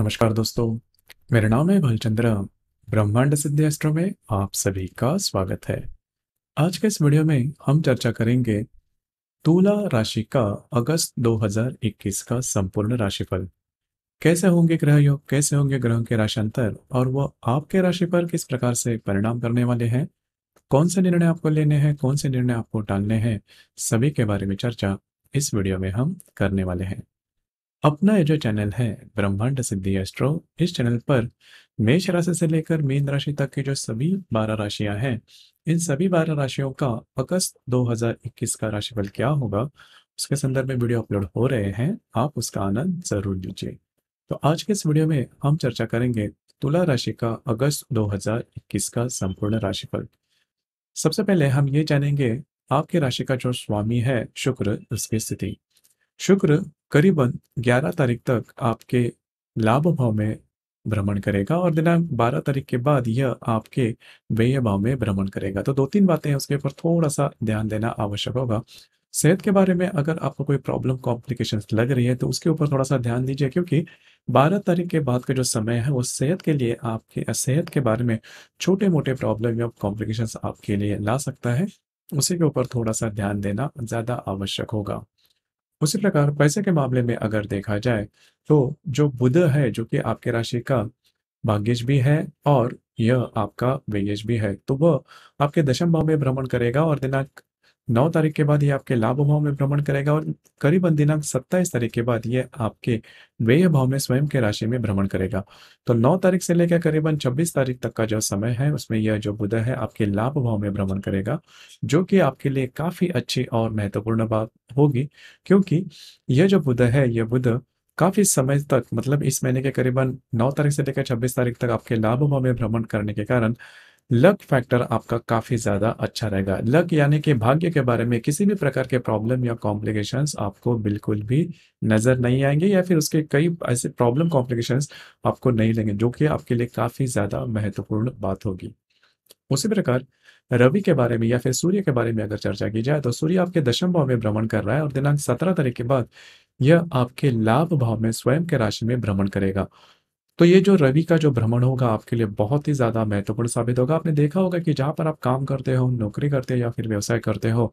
नमस्कार दोस्तों मेरा नाम है भालचंद्र ब्रह्मांड सिद्धि एस्ट्रो में आप सभी का स्वागत है आज के इस वीडियो में हम चर्चा करेंगे तुला राशि का अगस्त 2021 का संपूर्ण राशिफल कैसे होंगे ग्रह योग कैसे होंगे ग्रहों के राशांतर और वह आपके राशि पर किस प्रकार से परिणाम करने वाले हैं कौन से निर्णय आपको लेने हैं कौन से निर्णय आपको टालने हैं सभी के बारे में चर्चा इस वीडियो में हम करने वाले हैं अपना ये जो चैनल है ब्रह्मांड सिद्धि एस्ट्रो इस चैनल पर मेष राशि से लेकर मीन राशि तक की जो सभी बारह राशियां हैं इन सभी बारह राशियों का अगस्त 2021 का राशिफल क्या होगा उसके संदर्भ में वीडियो अपलोड हो रहे हैं आप उसका आनंद जरूर लीजिए तो आज के इस वीडियो में हम चर्चा करेंगे तुला राशि का अगस्त 2021 का संपूर्ण राशिफल सबसे पहले हम ये जानेंगे आपके राशि का जो स्वामी है शुक्र उसकी स्थिति शुक्र करीबन 11 तारीख तक आपके लाभ भाव में भ्रमण करेगा और दिनांक 12 तारीख के बाद यह आपके व्यय भाव में भ्रमण करेगा तो दो तीन बातें हैं उसके ऊपर थोड़ा सा ध्यान देना आवश्यक होगा सेहत के बारे में अगर आपको कोई प्रॉब्लम कॉम्प्लिकेशंस लग रही है तो उसके ऊपर थोड़ा सा ध्यान दीजिए क्योंकि 12 तारीख के बाद का जो समय है वो सेहत के लिए आपके सेहत के बारे में छोटे मोटे प्रॉब्लम या कॉम्प्लिकेशन आपके लिए ला सकता है उसी के ऊपर थोड़ा सा ध्यान देना ज़्यादा आवश्यक होगा उसी प्रकार पैसे के मामले में अगर देखा जाए तो जो बुध है जो कि आपके राशि का भाग्यज भी है और यह आपका व्ययज भी है तो वह आपके दशम भाव में भ्रमण करेगा और दिनांक नौ तारीख के बाद ये आपके लाभ भाव में भ्रमण करेगा और करीबन दिनांक सत्ताईस तारीख के बाद ये आपके व्यय भाव में स्वयं के राशि में भ्रमण करेगा तो नौ तारीख से लेकर करीबन छब्बीस तारीख तक का जो समय है उसमें यह जो बुध है आपके लाभ भाव में भ्रमण करेगा जो कि आपके लिए काफी अच्छी और महत्वपूर्ण बात होगी क्योंकि यह जो बुध है यह बुध काफी समय तक मतलब इस महीने के करीबन नौ तारीख से लेकर छब्बीस तारीख तक आपके लाभ भाव में भ्रमण करने के कारण लक फैक्टर आपका काफ़ी ज़्यादा अच्छा रहेगा लक यानी कि भाग्य के बारे में किसी भी प्रकार के प्रॉब्लम या कॉम्प्लिकेशंस आपको बिल्कुल भी नज़र नहीं आएंगे या फिर उसके कई ऐसे प्रॉब्लम कॉम्प्लिकेशंस आपको नहीं लेंगे जो कि आपके लिए काफ़ी ज़्यादा महत्वपूर्ण बात होगी उसी प्रकार रवि के बारे में या फिर सूर्य के बारे में अगर चर्चा की जाए तो सूर्य आपके दशम भाव में भ्रमण कर रहा है और दिनांक सत्रह तारीख के बाद यह आपके लाभ भाव में स्वयं के राशि में भ्रमण करेगा तो ये जो रवि का जो भ्रमण होगा आपके लिए बहुत ही ज़्यादा महत्वपूर्ण साबित होगा आपने देखा होगा कि जहाँ पर आप काम करते हो नौकरी करते हो या फिर व्यवसाय करते हो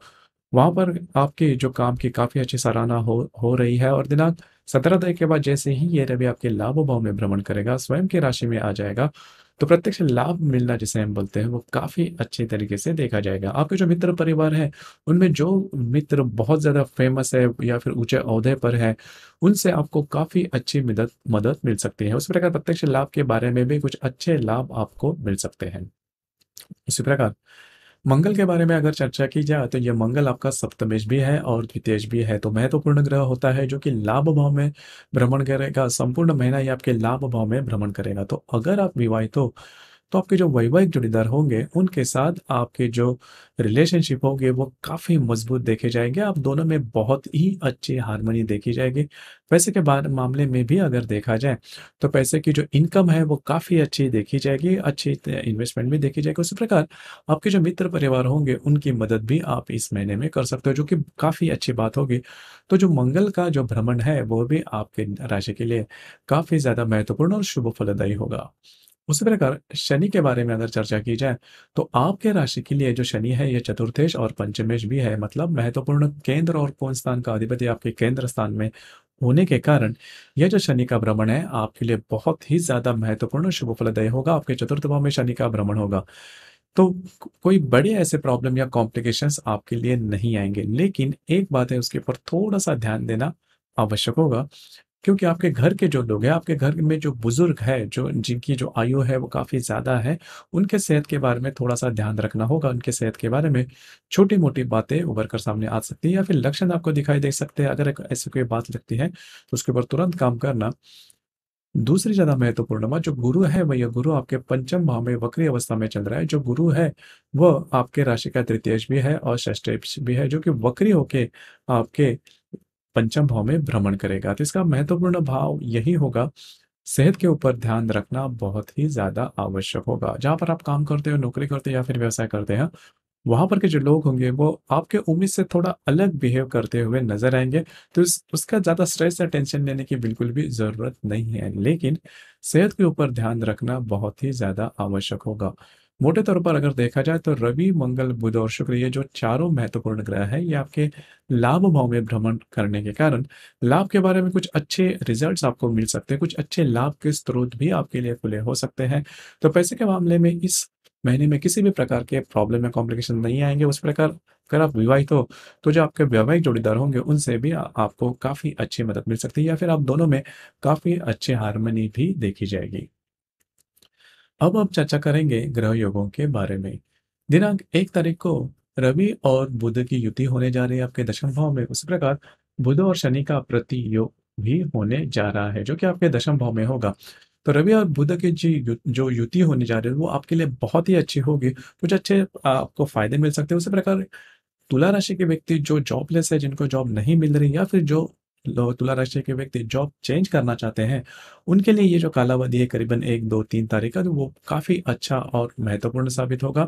वहां पर आपके जो काम की काफ़ी अच्छी सराहना हो हो रही है और दिनांक सत्रह तारीख के बाद जैसे ही ये रवि आपके लाभ भाव में भ्रमण करेगा स्वयं की राशि में आ जाएगा तो प्रत्यक्ष लाभ मिलना जिसे हम बोलते हैं वो काफ़ी अच्छे तरीके से देखा जाएगा आपके जो मित्र परिवार है उनमें जो मित्र बहुत ज़्यादा फेमस है या फिर ऊंचे अहदे पर है उनसे आपको काफ़ी अच्छी मदद मदद मिल सकती है उसी प्रकार प्रत्यक्ष लाभ के बारे में भी कुछ अच्छे लाभ आपको मिल सकते हैं इसी प्रकार मंगल के बारे में अगर चर्चा की जाए तो यह मंगल आपका सप्तमेश भी है और द्वितीय भी है तो महत्वपूर्ण ग्रह होता है जो कि लाभ भाव में भ्रमण करेगा संपूर्ण महीना ही आपके लाभ भाव में भ्रमण करेगा तो अगर आप विवाहित हो तो आपके जो वैवाहिक जोड़ीदार होंगे उनके साथ आपके जो रिलेशनशिप होंगे वो काफ़ी मजबूत देखे जाएंगे आप दोनों में बहुत ही अच्छी हारमोनी देखी जाएगी पैसे के मामले में भी अगर देखा जाए तो पैसे की जो इनकम है वो काफ़ी अच्छी देखी जाएगी अच्छी इन्वेस्टमेंट भी देखी जाएगी उसी प्रकार आपके जो मित्र परिवार होंगे उनकी मदद भी आप इस महीने में कर सकते हो जो कि काफ़ी अच्छी बात होगी तो जो मंगल का जो भ्रमण है वो भी आपके राशि के लिए काफ़ी ज़्यादा महत्वपूर्ण और शुभ फलदायी होगा उसी प्रकार शनि के बारे में अगर चर्चा की जाए तो आपके राशि के लिए जो शनि है ये चतुर्थेश और पंचमेश भी है मतलब महत्वपूर्ण केंद्र और कौन स्थान का अधिपति आपके केंद्र स्थान में होने के कारण यह जो शनि का भ्रमण है आपके लिए बहुत ही ज्यादा महत्वपूर्ण शुभ फलदय होगा आपके चतुर्थ भाव में शनि का भ्रमण होगा तो कोई बड़े ऐसे प्रॉब्लम या कॉम्प्लिकेशंस आपके लिए नहीं आएंगे लेकिन एक बात है उसके ऊपर थोड़ा सा ध्यान देना आवश्यक होगा क्योंकि आपके घर के जो लोग हैं आपके घर में जो बुजुर्ग है जो जिनकी जो आयु है वो काफ़ी ज़्यादा है उनके सेहत के बारे में थोड़ा सा ध्यान रखना होगा उनके सेहत के बारे में छोटी मोटी बातें उभर कर सामने आ सकती है या फिर लक्षण आपको दिखाई दे सकते हैं अगर ऐसी कोई बात लगती है तो उसके ऊपर तुरंत काम करना दूसरी ज्यादा महत्वपूर्ण बात जो गुरु है वह यह गुरु आपके पंचम भाव में वक्री अवस्था में चल रहा है जो गुरु है वह आपके राशि का तृतीय भी है और श्रेष्ठ भी है जो कि वक्री होके आपके पंचम भाव में भ्रमण करेगा तो इसका महत्वपूर्ण भाव यही होगा सेहत के ऊपर ध्यान रखना बहुत ही ज़्यादा आवश्यक होगा जहां पर आप काम करते हो नौकरी करते हो या फिर व्यवसाय करते हैं वहां पर के जो लोग होंगे वो आपके उम्मीद से थोड़ा अलग बिहेव करते हुए नजर आएंगे तो इस उसका ज़्यादा स्ट्रेस या टेंशन लेने की बिल्कुल भी ज़रूरत नहीं है लेकिन सेहत के ऊपर ध्यान रखना बहुत ही ज़्यादा आवश्यक होगा मोटे तौर पर अगर देखा जाए तो रवि मंगल बुध और शुक्र ये जो चारों महत्वपूर्ण ग्रह हैं ये आपके लाभ भाव में भ्रमण करने के कारण लाभ के बारे में कुछ अच्छे रिजल्ट्स आपको मिल सकते हैं कुछ अच्छे लाभ के स्रोत भी आपके लिए खुले हो सकते हैं तो पैसे के मामले में इस महीने में किसी भी प्रकार के प्रॉब्लम या कॉम्प्लिकेशन नहीं आएंगे उस प्रकार अगर आप विवाहित हो तो जो आपके वैवाहिक जोड़ीदार होंगे उनसे भी आपको काफ़ी अच्छी मदद मिल सकती है या फिर आप दोनों में काफ़ी अच्छे हारमोनी भी देखी जाएगी अब हम चर्चा करेंगे ग्रह योगों के बारे में दिनांक एक तारीख को रवि और बुध की युति होने जा रही है आपके दशम भाव में उसी प्रकार बुध और शनि का प्रति योग भी होने जा रहा है जो कि आपके दशम भाव में होगा तो रवि और बुध की जी जो युति होने जा रही है वो आपके लिए बहुत ही अच्छी होगी कुछ अच्छे आपको फायदे मिल सकते हैं उसी प्रकार तुला राशि के व्यक्ति जो जॉबलेस है जिनको जॉब नहीं मिल रही या फिर जो तुला राशि के व्यक्ति जॉब चेंज करना चाहते हैं उनके लिए ये जो कालावधि है करीबन एक दो तीन तारीख का तो वो काफ़ी अच्छा और महत्वपूर्ण साबित होगा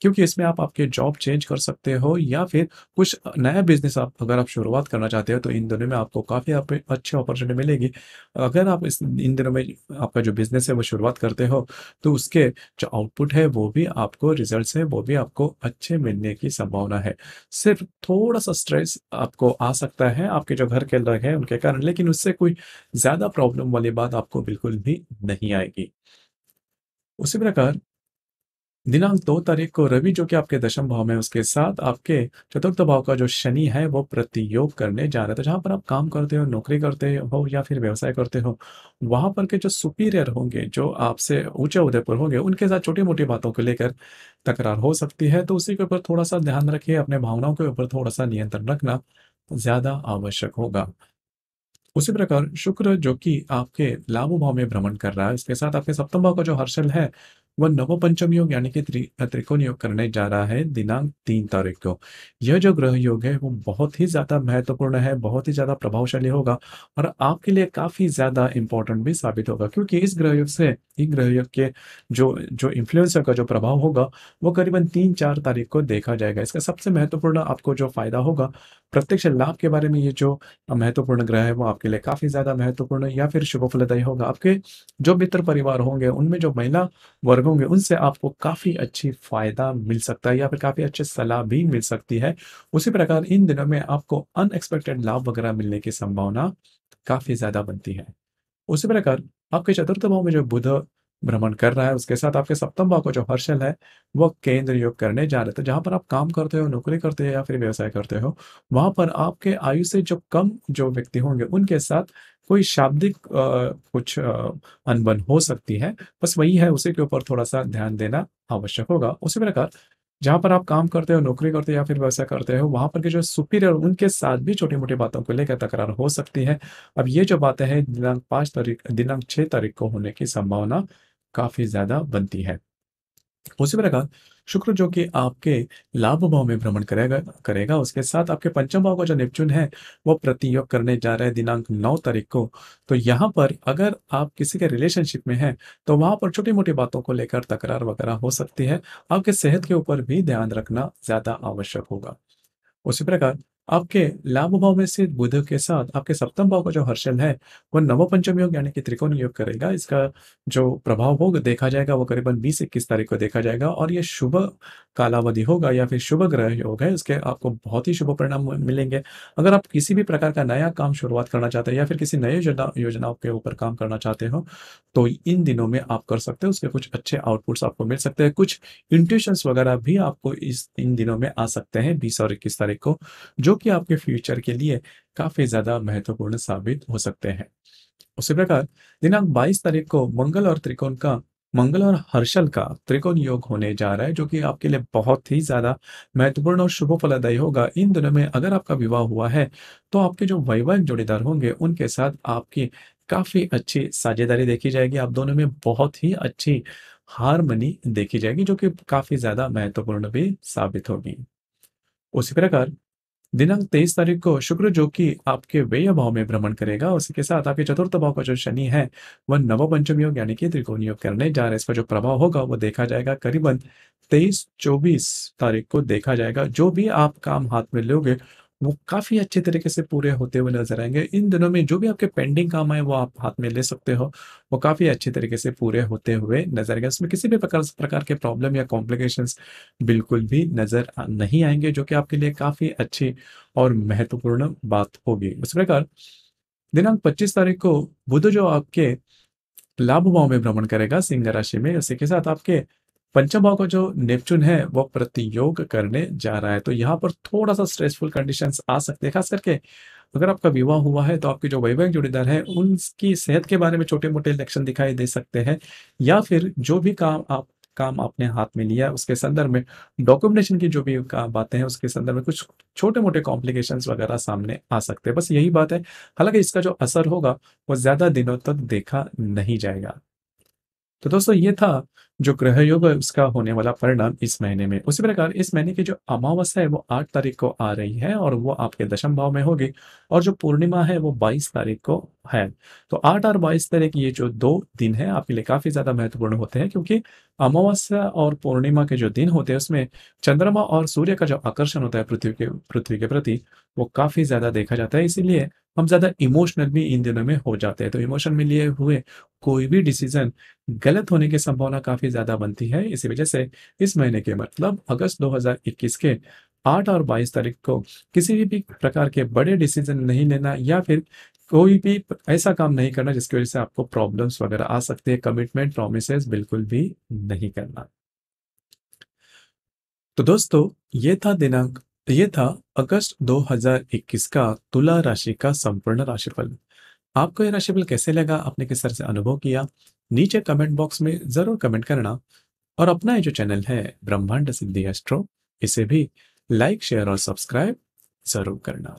क्योंकि इसमें आप आपके जॉब चेंज कर सकते हो या फिर कुछ नया बिजनेस आप अगर आप शुरुआत करना चाहते हो तो इन दिनों में आपको काफ़ी आप अच्छी अपॉर्चुनिटी मिलेगी अगर आप इस इन दिनों में आपका जो बिजनेस है वो शुरुआत करते हो तो उसके जो आउटपुट है वो भी आपको रिजल्ट है वो भी आपको अच्छे मिलने की संभावना है सिर्फ थोड़ा सा स्ट्रेस आपको आ सकता है आपके जो घर के अलग है उनके कारण लेकिन उससे कोई ज्यादा प्रॉब्लम वाली बात आपको बिल्कुल भी नहीं आएगी उसी प्रकार दिनांक दो तारीख को रवि जो कि आपके दशम भाव में उसके साथ आपके चतुर्थ भाव का जो शनि है वो प्रतियोग करने जा रहा था तो जहां पर आप काम करते हो नौकरी करते हो या फिर व्यवसाय करते हो वहां पर के जो सुपीरियर होंगे जो आपसे ऊंचे उदय पर होंगे उनके साथ छोटी मोटी बातों को लेकर तकरार हो सकती है तो उसी के ऊपर थोड़ा सा ध्यान रखिए अपने भावनाओं के ऊपर थोड़ा सा नियंत्रण रखना ज्यादा आवश्यक होगा उसी प्रकार शुक्र जो कि आपके लाभ भाव में भ्रमण कर रहा है इसके साथ आपके सप्तम भाव का जो हर्षल है वह नवोपंचम योग यानी कि त्रिकोण योग करने जा रहा है दिनांक तीन तारीख को यह जो ग्रह योग है वो बहुत ही ज्यादा महत्वपूर्ण है बहुत ही ज्यादा प्रभावशाली होगा और आपके लिए काफी ज्यादा इंपॉर्टेंट भी साबित होगा क्योंकि इस ग्रह योग से इस ग्रह योग के जो जो इन्फ्लुएंसर का जो प्रभाव होगा वो करीबन तीन चार तारीख को देखा जाएगा इसका सबसे महत्वपूर्ण आपको जो फायदा होगा प्रत्यक्ष लाभ के बारे में ये जो महत्वपूर्ण ग्रह है वो आपके लिए काफी ज्यादा महत्वपूर्ण या फिर शुभ फलदायी होगा आपके जो मित्र परिवार होंगे उनमें जो महिला वर्ग होंगे उनसे आपको काफ़ी अच्छी फ़ायदा मिल सकता है या फिर काफ़ी अच्छी सलाह भी मिल सकती है उसी प्रकार इन दिनों में आपको अनएक्सपेक्टेड लाभ वगैरह मिलने की संभावना काफ़ी ज़्यादा बनती है उसी प्रकार आपके चतुर्थ भाव में जो बुध भ्रमण कर रहा है उसके साथ आपके सप्तम भाव का जो हर्षल है वो केंद्र योग करने जा रहे थे तो जहां पर आप काम करते हो नौकरी करते हो या फिर व्यवसाय करते हो वहां पर आपके आयु से जो कम जो व्यक्ति होंगे उनके साथ कोई शाब्दिक कुछ अनबन हो सकती है बस वही है उसी के ऊपर थोड़ा सा ध्यान देना आवश्यक होगा उसी प्रकार जहां पर आप काम करते हो नौकरी करते हो या फिर व्यवसाय करते हो वहां पर के जो सुपीरियर उनके साथ भी छोटी मोटी बातों को लेकर तकरार हो सकती है अब ये जो बातें हैं दिनांक पांच तारीख दिनांक छह तारीख को होने की संभावना काफ़ी ज़्यादा बनती है उसी प्रकार शुक्र जो कि आपके लाभ भाव में भ्रमण करेगा करेगा उसके साथ आपके पंचम भाव का जो नेपच्यून है वो प्रतियोग करने जा रहे हैं दिनांक नौ तारीख को तो यहाँ पर अगर आप किसी के रिलेशनशिप में हैं तो वहां पर छोटी मोटी बातों को लेकर तकरार वगैरह हो सकती है आपके सेहत के ऊपर भी ध्यान रखना ज़्यादा आवश्यक होगा उसी प्रकार आपके लाभ भाव में से बुध के साथ आपके सप्तम भाव का जो हर्षण है वह नवपंचम योग यानी कि त्रिकोण योग करेगा इसका जो प्रभाव होगा देखा जाएगा वो करीबन बीस इक्कीस तारीख को देखा जाएगा और ये शुभ कालावधि होगा या फिर शुभ ग्रह योग है इसके आपको बहुत ही शुभ परिणाम मिलेंगे अगर आप किसी भी प्रकार का नया काम शुरुआत करना चाहते हैं या फिर किसी नए योजना के ऊपर काम करना चाहते हो तो इन दिनों में आप कर सकते हो उसके कुछ अच्छे आउटपुट्स आपको मिल सकते हैं कुछ इंट्यूशंस वगैरह भी आपको इस इन दिनों में आ सकते हैं बीस और इक्कीस तारीख को जो जो कि आपके फ्यूचर के लिए काफ़ी ज़्यादा महत्वपूर्ण साबित हो सकते हैं उसी प्रकार दिनांक 22 तारीख को मंगल और त्रिकोण का मंगल और हर्षल का त्रिकोण योग होने जा रहा है जो कि आपके लिए बहुत ही ज्यादा महत्वपूर्ण और शुभ फलदायी होगा इन दिनों में अगर आपका विवाह हुआ है तो आपके जो वैवाहिक जोड़ीदार होंगे उनके साथ आपकी काफी अच्छी साझेदारी देखी जाएगी आप दोनों में बहुत ही अच्छी हारमनी देखी जाएगी जो कि काफी ज्यादा महत्वपूर्ण भी साबित होगी उसी प्रकार दिनांक तेईस तारीख को शुक्र जो कि आपके व्यय भाव में भ्रमण करेगा उसके साथ आपके चतुर्थ भाव का जो शनि है वह नवपंचम योग यानी कि त्रिकोण योग करने जा रहे हैं इसका जो प्रभाव होगा वो देखा जाएगा करीबन तेईस चौबीस तारीख को देखा जाएगा जो भी आप काम हाथ में लोगे वो काफ़ी अच्छे तरीके से पूरे होते हुए नजर आएंगे इन दिनों में जो भी आपके पेंडिंग काम है वो आप हाथ में ले सकते हो वो काफ़ी अच्छे तरीके से पूरे होते हुए नजर आएंगे उसमें किसी भी प्रकार प्रकार के प्रॉब्लम या कॉम्प्लिकेशन बिल्कुल भी नज़र नहीं आएंगे जो कि आपके लिए काफ़ी अच्छी और महत्वपूर्ण बात होगी उस प्रकार दिनांक पच्चीस तारीख को बुध जो आपके लाभ भाव में भ्रमण करेगा सिंह राशि में उसी के साथ आपके पंचम भाव का जो नेपचून है वो प्रतियोग करने जा रहा है तो यहाँ पर थोड़ा सा स्ट्रेसफुल कंडीशन आ सकते हैं खास करके अगर आपका विवाह हुआ है तो आपके जो वैवाहिक जोड़ीदार है उनकी सेहत के बारे में छोटे मोटे लक्षण दिखाई दे सकते हैं या फिर जो भी काम आप काम आपने हाथ में लिया है उसके संदर्भ में डॉक्यूमेंटेशन की जो भी बातें हैं उसके संदर्भ में कुछ छोटे मोटे कॉम्प्लिकेशंस वगैरह सामने आ सकते हैं बस यही बात है हालांकि इसका जो असर होगा वो ज़्यादा दिनों तक देखा नहीं जाएगा तो दोस्तों ये था जो ग्रह योग है उसका होने वाला परिणाम इस महीने में उसी प्रकार इस महीने की जो अमावस्या है वो आठ तारीख को आ रही है और वो आपके दशम भाव में होगी और जो पूर्णिमा है वो बाईस तारीख को है तो आठ और बाईस तारीख ये जो दो दिन है आपके लिए काफी ज्यादा महत्वपूर्ण होते हैं क्योंकि अमावस्या और पूर्णिमा के जो दिन होते हैं उसमें चंद्रमा और सूर्य का जो आकर्षण होता है पृथ्वी के पृथ्वी के प्रति वो काफी ज्यादा देखा जाता है इसीलिए हम ज्यादा इमोशनल भी इन दिनों में हो जाते हैं तो इमोशन में लिए हुए कोई भी डिसीजन गलत होने की संभावना काफ़ी ज़्यादा बनती है इसी वजह से इस महीने के मतलब अगस्त 2021 के 8 और 22 तारीख को किसी भी भी प्रकार के बड़े डिसीजन नहीं लेना या फिर कोई भी ऐसा काम नहीं करना जिसकी वजह से आपको प्रॉब्लम्स वगैरह आ सकते हैं कमिटमेंट प्रोमिस बिल्कुल भी नहीं करना तो दोस्तों ये था दिनांक ये था अगस्त 2021 का तुला राशि का संपूर्ण राशिफल आपको यह राशिफल कैसे लगा आपने किस तरह से अनुभव किया नीचे कमेंट बॉक्स में जरूर कमेंट करना और अपना ये जो चैनल है ब्रह्मांड सिद्धि एस्ट्रो इसे भी लाइक शेयर और सब्सक्राइब जरूर करना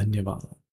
धन्यवाद